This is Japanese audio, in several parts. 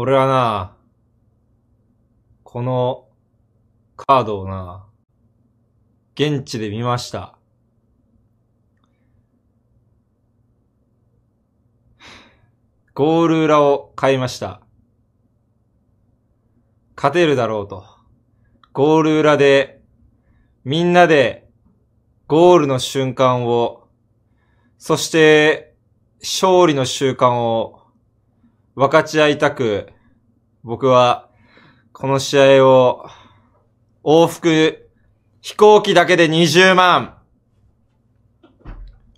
俺はな、このカードをな、現地で見ました。ゴール裏を買いました。勝てるだろうと。ゴール裏で、みんなで、ゴールの瞬間を、そして、勝利の習慣を分かち合いたく、僕は、この試合を、往復、飛行機だけで20万、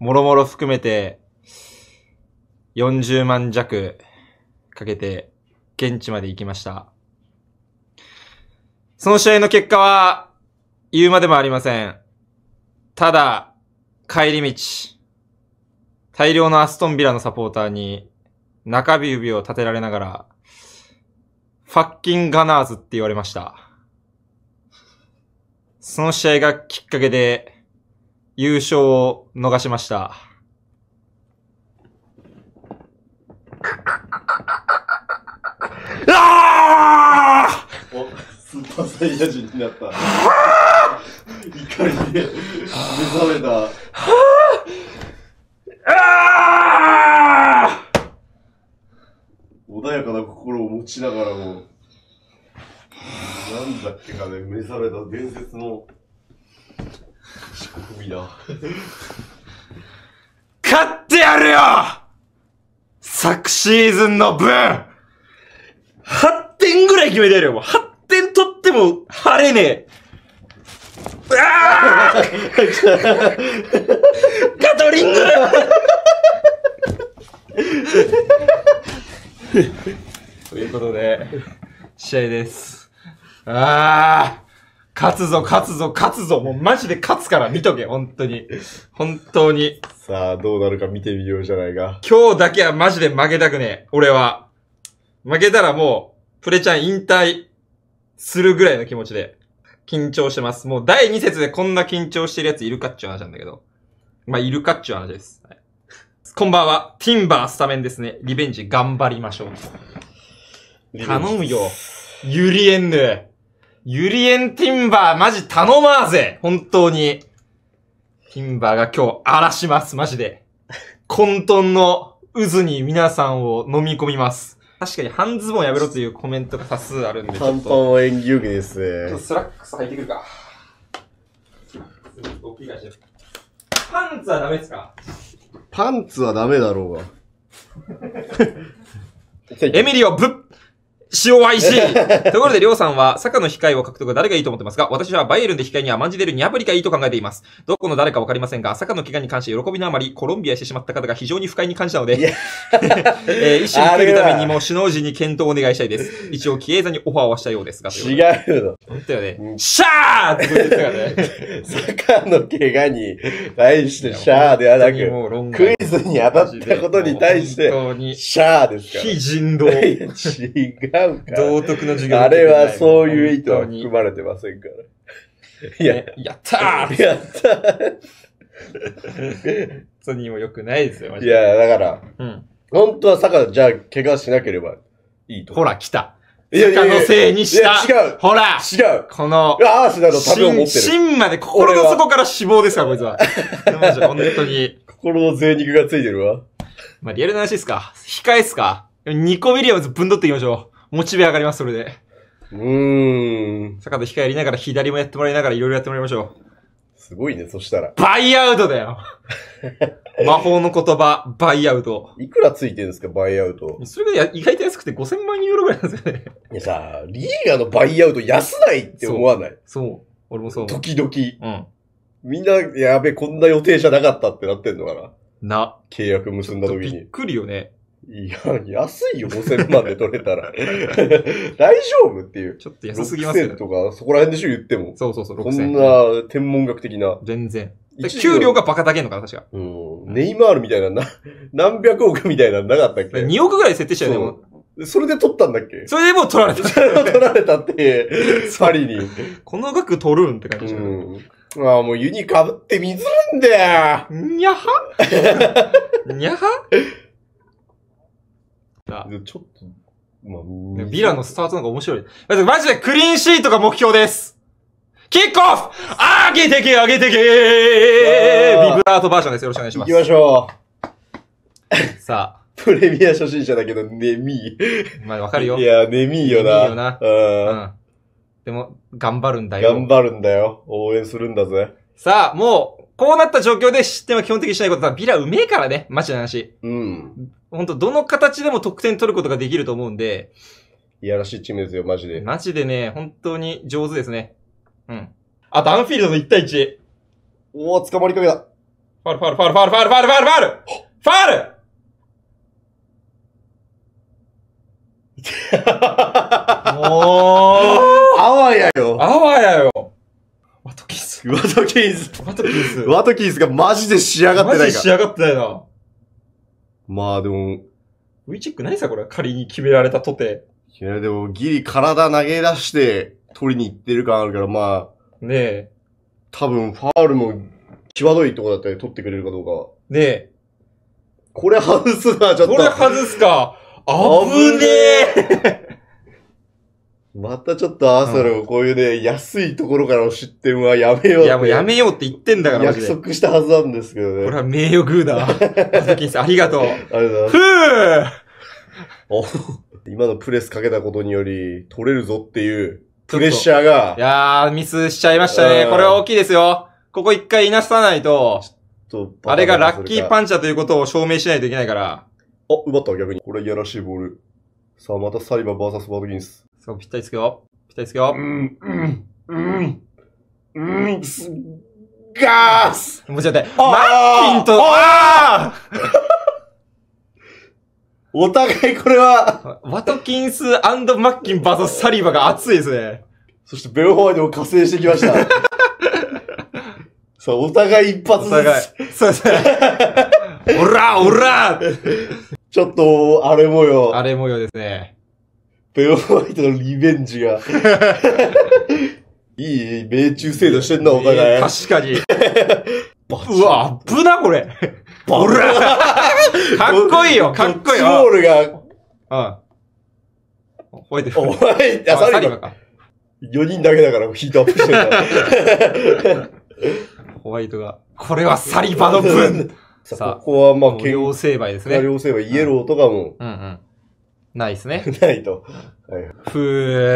もろもろ含めて、40万弱、かけて、現地まで行きました。その試合の結果は、言うまでもありません。ただ、帰り道、大量のアストンビラのサポーターに中指を立てられながら、ファッキンガナーズって言われました。その試合がきっかけで、優勝を逃しました。ああお、スーパーサイヤ人になった。怒りで目覚めた。ちながらも、なんだっけかね、目覚めた伝説の仕込みだ。勝 ってやるよ昨シーズンの分 !8 点ぐらい決めてやるよ、もう。8点取っても晴れねえ。うわあ ガトリング ということで、試合です。ああ勝つぞ、勝つぞ、勝つぞもうマジで勝つから見とけ、本当に。本当に。さあ、どうなるか見てみようじゃないか。今日だけはマジで負けたくねえ、俺は。負けたらもう、プレちゃん引退するぐらいの気持ちで、緊張してます。もう第2節でこんな緊張してるやついるかっちゅう話なんだけど。まあ、いるかっちゅう話です。はい、こんばんは、ティンバースタメンですね。リベンジ頑張りましょう。頼むよ。ゆりえんぬ。ゆりえんティンバー、マジ頼まーぜ本当に。ティンバーが今日荒らします、マジで。混沌の渦に皆さんを飲み込みます。確かに半ズボンやめろというコメントが多数あるんで。半パンは演技よくですね。ちょっとスラックス履いてくるか。パンツはダメですかパンツはダメだろうが。エミリオ、ぶっ塩はし。ところで、りょうさんは、坂の控えを獲得誰がいいと思ってますか私はバイエルンで控えにはマンジデルニアブリがいいと考えています。どこの誰かわかりませんが、坂の怪我に関して喜びのあまり、コロンビアしてしまった方が非常に不快に感じたので、えー、一瞬に来るためにも首脳陣に検討をお願いしたいです。一応、キエザにオファーはしたようですが。違うの。本当よね。うん、シャーって言ってたからね。坂の怪我に対してシャーではなく、クイズに当たったことに対して、シャーですから。非人道。違う。うか。道徳の授業あれはそういう意図は含まれてませんから。いや、やったーやったーそれにも良くないですよ、いや、だから、うん。本当は坂田、じゃあ、怪我しなければいいと。ほら、来た。坂のせいにした。違う。ほら。違う。この。アースなど食べを持ってる。芯まで、心の底から脂肪ですかこいつは。マジで、本当に。心の贅肉がついてるわ。まあ、リアルな話ですか。控えっすか。ニコ・ウィリアムズぶんどっていきましょう。モチベ上がります、それで。うーん。坂田控やりながら、左もやってもらいながら、いろいろやってもらいましょう。すごいね、そしたら。バイアウトだよ 魔法の言葉、バイアウト。いくらついてるんですか、バイアウト。それが意外と安くて5000万ユーロぐらいなんですよね。いやさ、リーガのバイアウト安ないって思わないそう。俺もそう時々。うん。みんな、やべ、こんな予定じゃなかったってなってんのかな。な。契約結んだ時に。びっくりよね。いや、安いよ、5000万で取れたら。大丈夫っていう。ちょっと安すぎますよ、ね。6000とか、そこら辺でしょ、言っても。そうそうそう、6000。こんな、天文学的な。全然。給料がバカけんのかな、確か。うん。ネイマールみたいな、な、何百億みたいなのなかったっけ ?2 億ぐらい設定したよも。それで取ったんだっけそれでもう取られた。それ取られたって、パリに。この額取るんって感じ。うん。ああ、もう湯に被って水るんだよ。にゃはにゃはた。ちょっと、まあ、ビラのスタートの方が面白い。マジでクリーンシートが目標です。キックオフ上げてけ上げてけビブラートバージョンです。よろしくお願いします。行きましょう。さあ。プレミア初心者だけど、眠い。まあ、わかるよ。いや、眠いよな。眠いよな。うん。でも、頑張るんだよ。頑張るんだよ。応援するんだぜ。さあ、もう、こうなった状況で失点は基本的にしないことはビラうめえからね、マジな話。うん。本当どの形でも得点取ることができると思うんで。いやらしいチームですよ、マジで。マジでね、本当に上手ですね。うん。あと、アンフィールドの1対1。おー、捕まりかけた。ファルファルファルファルファルファルファルファルファルーあわやよあわやよワトキンス。ワトキンス。ワトキンス。ワトキンスがマジで仕上がってないかマジ仕上がってないな。まあでも、V チェックないさ、これ。仮に決められたとて。いや、でも、ギリ体投げ出して取りに行ってる感あるから、まあ。ねえ。多分、ファールも、際どいとこだったり取ってくれるかどうか。ねえ。これ外すな、ちょっと。これ外すか。危ねえまたちょっとアーサルをこういうね、安いところからの失点はやめよういや、もうやめようって言ってんだから、マ約束したはずなんですけどこれは名誉グーだ。キンありがとう。ありがとうございますふぅ 今のプレスかけたことにより、取れるぞっていうプレッシャーがい、やー、ミスしちゃいましたね。これは大きいですよ。ここ一回いなさないと、とあれがラッキーパンチャーということを証明しないといけないから。あ、奪った逆に。これ、いやらしいボール。さあ、またサリバーバーサスバードギンス。そう、ぴったりつくよ。ぴったりつくよ。うん、うん、うん、うん、ガースもうちょっと待って、マッキンと、ああお互いこれはワトキンスマッキンバザサリバが熱いですね。そしてベルホワイトを加勢してきました。そう、お互い一発互い。そうですね。おらおらちょっと、あれ模様。あれ模様ですね。ベロホワイトのリベンジが。いい命中精度してんな、お互い。確かに。うわ、危な、これ。ボルかっこいいよ、かっこいいよ。ボールが。うん。覚えてる。お前、あ、サリバか。4人だけだから、ヒートアップしてるホワイトが。これはサリバの分 さあ、ここはまあ、応成敗ですね。応成敗、イエローとかも、うんうん、ないですね。ないと。はい。ふ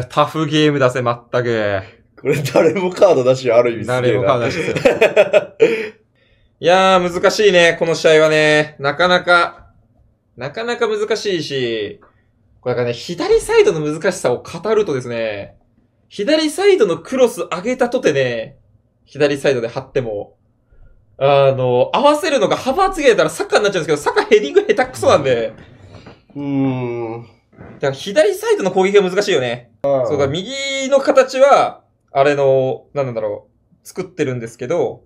ー、タフゲームだぜ、まったく。これ誰もカードなし、ある意味誰もカードだし。いやー、難しいね、この試合はね。なかなか、なかなか難しいし、これがかね、左サイドの難しさを語るとですね、左サイドのクロス上げたとてね、左サイドで張っても、あの、合わせるのが幅厚げたらサッカーになっちゃうんですけど、サッカーヘディング下手くそなんで、うーん。だから左サイドの攻撃が難しいよね。そうだ、右の形は、あれの、なんだろう、作ってるんですけど、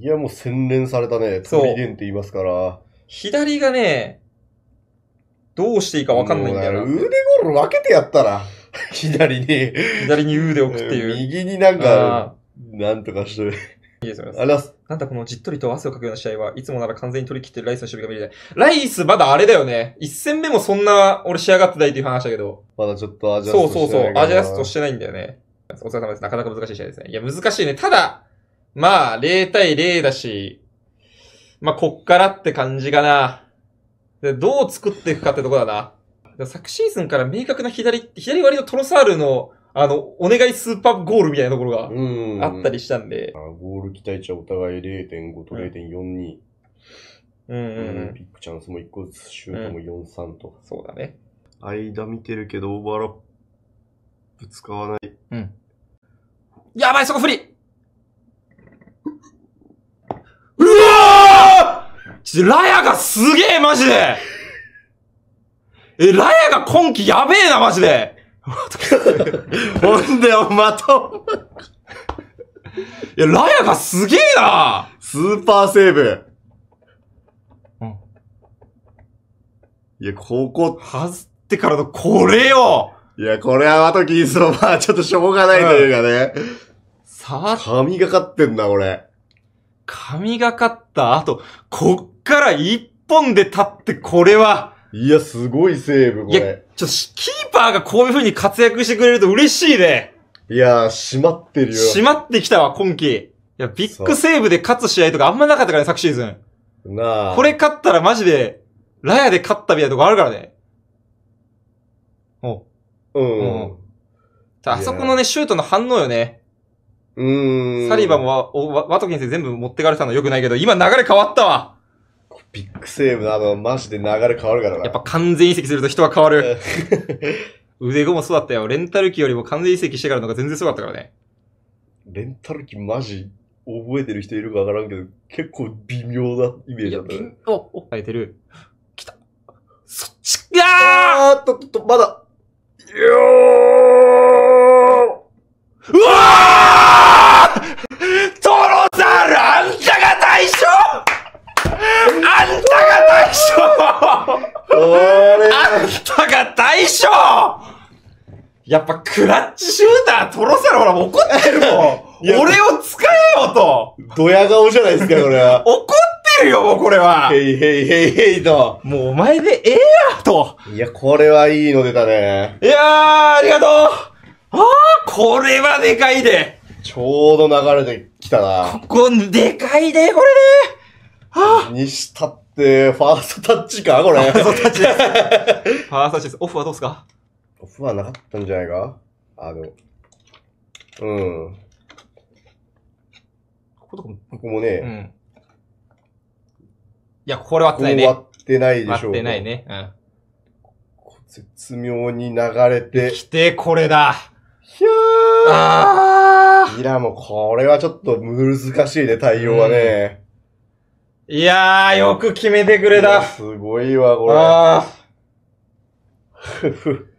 いや、もう洗練されたね。そう鳥伝って言いますから。左がね、どうしていいかわかんないんだよな腕ゴール分けてやったら。左に。左に腕で置くっていう。右になんか、なんとかして。いですざいます。なんだこのじっとりと汗をかくような試合はいつもなら完全に取り切ってるライスの守備が見れない。ライスまだあれだよね。一戦目もそんな俺仕上がってないっていう話だけど。まだちょっとアジャストしてない。そうそうそう。アジャストしてないんだよね。お疲れ様です。なかなか難しい試合ですね。いや、難しいね。ただ、まあ、0対0だし、まあ、こっからって感じかな。で、どう作っていくかってとこだな。昨シーズンから明確な左、左割のトロサールのあの、お願いスーパーゴールみたいなところがあったりしたんで。あゴール期待値はお互い0.5と0.42。うん。うん、ピックチャンスも1個ずつ、シュートも4-3と、うん、そうだね。間見てるけど、オーバーラップ使わない。うん。やばい、そこ不利うわーちょ、ラヤがすげえ、マジでえ、ラヤが今季やべえな、マジで ほんで、まと。いや、ラヤがすげえなスーパーセーブ。うん。いや、ここ、はずってからのこれよいや、これはワトキンスの、まあ、ちょっとしょうがないというかね。うん、さあ。神がかってんな、これ。神がかった後、こっから一本で立って、これは、いや、すごいセーブ、これ。いや、ちょっと、キーパーがこういう風に活躍してくれると嬉しいね。いやー、閉まってるよ。閉まってきたわ、今季。いや、ビッグセーブで勝つ試合とかあんまなかったからね、昨シーズン。なあ。これ勝ったらマジで、ラヤで勝ったみたいなとこあるからね。おう。うん。うんあそこのね、シュートの反応よね。うん。サリバもワワトキンス全部持ってかれたのよくないけど、今流れ変わったわビッグセーブのあの、マジで流れ変わるからな。やっぱ完全移籍すると人は変わる。腕後もそうだったよ。レンタル機よりも完全移籍してからのが全然そうだったからね。レンタル機マジ覚えてる人いるかわからんけど、結構微妙なイメージだったね。お、お、変えてる。来た。そっち、あーっと、っと、まだ。よーうわーあんたが大将やっぱクラッチシューター、取らせろほら怒ってるもん俺を使えよとドヤ顔じゃないですか、これは。怒ってるよ、もうこれはヘイヘイヘイヘイと。もうお前でええやといや、これはいいの出たね。いやー、ありがとうあー、これはでかいでちょうど流れてきたな。ここ、でかいで、これねにしたって、ファーストタッチかこれ。ファーストタッチです。ファーストタッチです。オフはどうですかオフはなかったんじゃないかあの、うん。こことかも。ここもね、うん。いや、これ割ってないね。ここ割ってないでしょう。割ってないね。うん。絶妙に流れて。来て、これだ。ひゃーあーいや、もうこれはちょっと難しいね、対応はね。うんいやー、よく決めてくれた。すごいわ、これ。あふふ。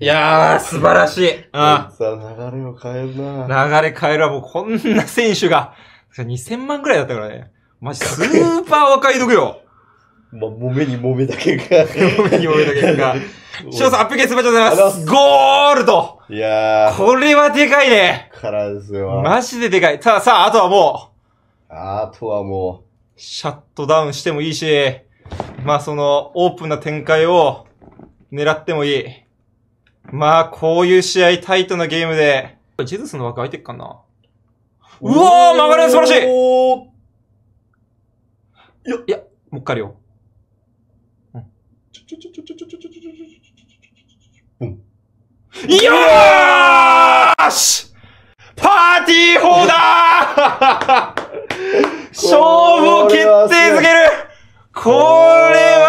いやー、素晴らしい。ああ。流れを変えるな流れ変えるはもうこんな選手が、2000万くらいだったからね。マジ、スーパー若い毒よ。ま揉めに揉めた結果。揉めに揉めた結果。翔さん、アップゲースおめでとうでございます。ゴールドいやー。これはでかいね。からですよ。マジででかい。たださあ、あとはもう。あとはもう。シャットダウンしてもいいし、まあその、オープンな展開を狙ってもいい。まあ、こういう試合、タイトなゲームで。ジェズスの枠空いてっかな。うおー曲がり素晴らしいいや、いや、もう一回よ。よーしパーティー砲だ 勝負を決定づけるこれは、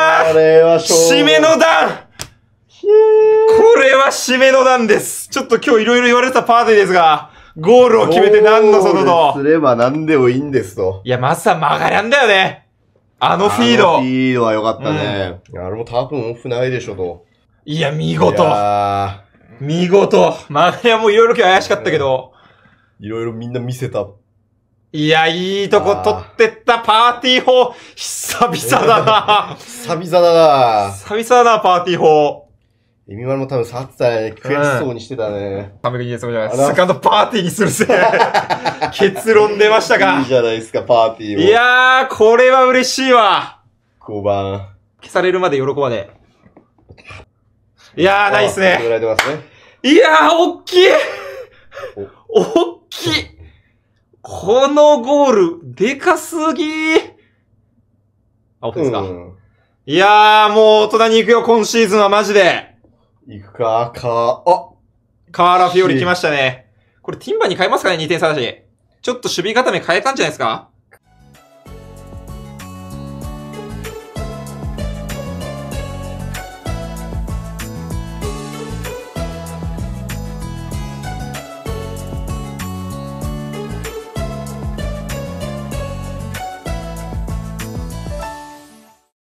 締めの段これは締めの段です。ちょっと今日いろいろ言われたパーティーですが、ゴールを決めて何の外と。すれば何でもいいんですと。いや、まさ曲がらんだよね。あのフィード。あのフィードは良かったね、うん、あれも多分オフないでしょと。いや、見事。見事。マいアもいろいろ今日怪しかったけど。いろいろみんな見せた。いや、いいとこ取ってったパーティー法、久々だな。久々だな。久々だな、パーティー法。エミマルも多分サッツァ悔しそうにしてたね。完璧にそうじゃない。セカンドパーティーにするぜ。結論出ましたか。いいじゃないですか、パーティーを。いやー、これは嬉しいわ。5番。消されるまで喜ばねいやー、ないっすね。られてますねいやー、おっきいおっきいこのゴール、でかすぎーあ、オフですか、うん、いやー、もう大人に行くよ、今シーズンはマジで。行くか、か、あカーラフィオリ来ましたね。これティンバに変えますかね ?2 点差だし。ちょっと守備固め変えたんじゃないですか